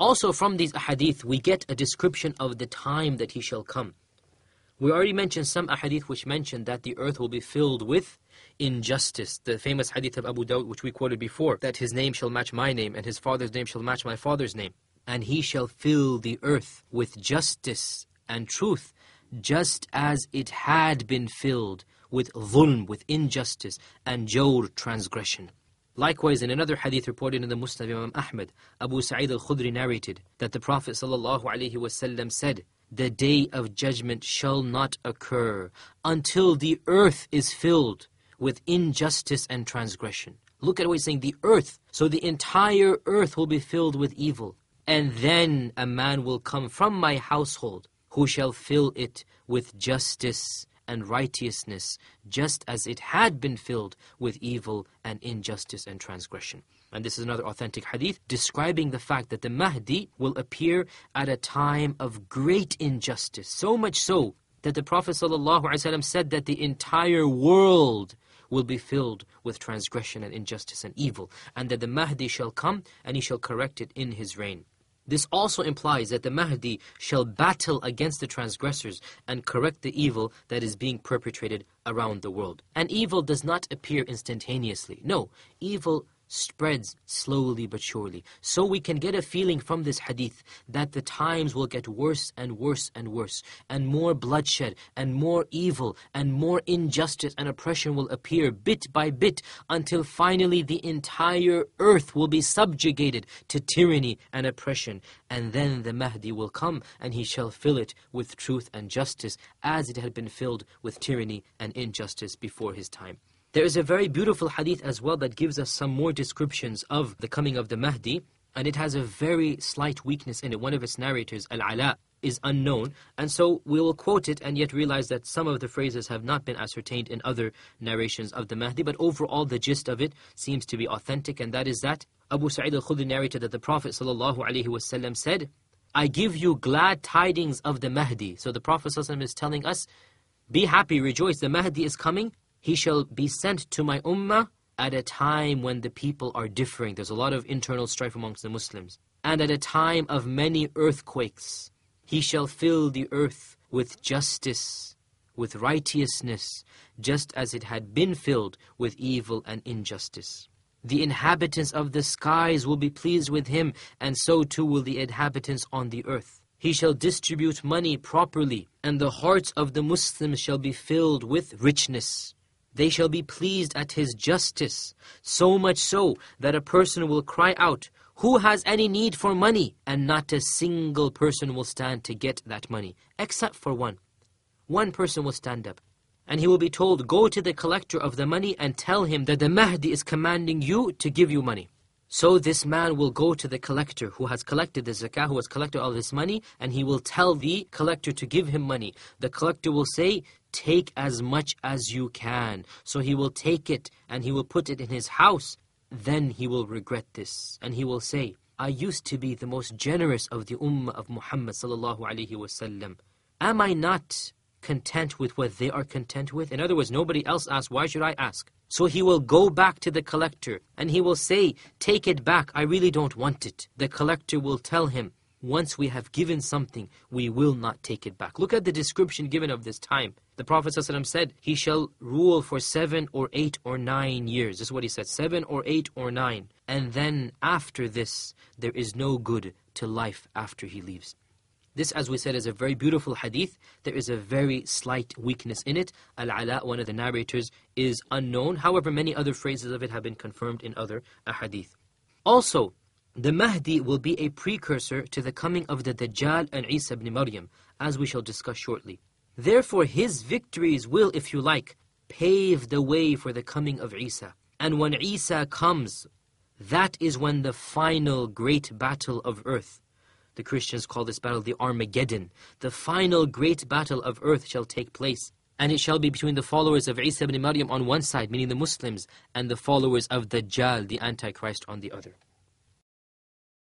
Also from these ahadith, we get a description of the time that he shall come. We already mentioned some ahadith which mention that the earth will be filled with injustice. The famous hadith of Abu Dawud which we quoted before, that his name shall match my name and his father's name shall match my father's name. And he shall fill the earth with justice and truth, just as it had been filled with dhulm, with injustice, and jawr, transgression. Likewise, in another hadith reported in the Musnad Imam Ahmad, Abu Sa'id al-Khudri narrated that the Prophet ﷺ said, The day of judgment shall not occur until the earth is filled with injustice and transgression. Look at what he's saying, the earth. So the entire earth will be filled with evil. And then a man will come from my household who shall fill it with justice and righteousness, just as it had been filled with evil and injustice and transgression. And this is another authentic hadith describing the fact that the Mahdi will appear at a time of great injustice, so much so that the Prophet ﷺ said that the entire world will be filled with transgression and injustice and evil, and that the Mahdi shall come and he shall correct it in his reign. This also implies that the Mahdi shall battle against the transgressors and correct the evil that is being perpetrated around the world. And evil does not appear instantaneously. No, evil spreads slowly but surely. So we can get a feeling from this hadith that the times will get worse and worse and worse, and more bloodshed, and more evil, and more injustice and oppression will appear bit by bit until finally the entire earth will be subjugated to tyranny and oppression. And then the Mahdi will come and he shall fill it with truth and justice as it had been filled with tyranny and injustice before his time. There is a very beautiful hadith as well that gives us some more descriptions of the coming of the Mahdi, and it has a very slight weakness in it. One of its narrators, Al-Ala, is unknown, and so we will quote it and yet realize that some of the phrases have not been ascertained in other narrations of the Mahdi, but overall the gist of it seems to be authentic, and that is that Abu Sa'id al-Khudri narrated that the Prophet said, I give you glad tidings of the Mahdi. So the Prophet is telling us, be happy, rejoice, the Mahdi is coming, he shall be sent to my ummah at a time when the people are differing. There's a lot of internal strife amongst the Muslims. And at a time of many earthquakes, he shall fill the earth with justice, with righteousness, just as it had been filled with evil and injustice. The inhabitants of the skies will be pleased with him, and so too will the inhabitants on the earth. He shall distribute money properly, and the hearts of the Muslims shall be filled with richness. They shall be pleased at his justice, so much so that a person will cry out, Who has any need for money? And not a single person will stand to get that money, except for one. One person will stand up. And he will be told, Go to the collector of the money and tell him that the Mahdi is commanding you to give you money. So this man will go to the collector who has collected the zakah, who has collected all this money, and he will tell the collector to give him money. The collector will say, Take as much as you can. So he will take it and he will put it in his house. Then he will regret this and he will say, I used to be the most generous of the ummah of Muhammad Am I not content with what they are content with? In other words, nobody else asks, why should I ask? So he will go back to the collector and he will say, take it back, I really don't want it. The collector will tell him, once we have given something, we will not take it back. Look at the description given of this time. The Prophet ﷺ said, He shall rule for seven or eight or nine years. This is what he said, seven or eight or nine. And then after this, there is no good to life after he leaves. This, as we said, is a very beautiful hadith. There is a very slight weakness in it. Al-Ala, one of the narrators, is unknown. However, many other phrases of it have been confirmed in other hadith. Also, the Mahdi will be a precursor to the coming of the Dajjal and Isa ibn Maryam, as we shall discuss shortly. Therefore his victories will, if you like, pave the way for the coming of Isa. And when Isa comes, that is when the final great battle of earth, the Christians call this battle the Armageddon, the final great battle of earth shall take place. And it shall be between the followers of Isa ibn Maryam on one side, meaning the Muslims, and the followers of Dajjal, the Antichrist, on the other.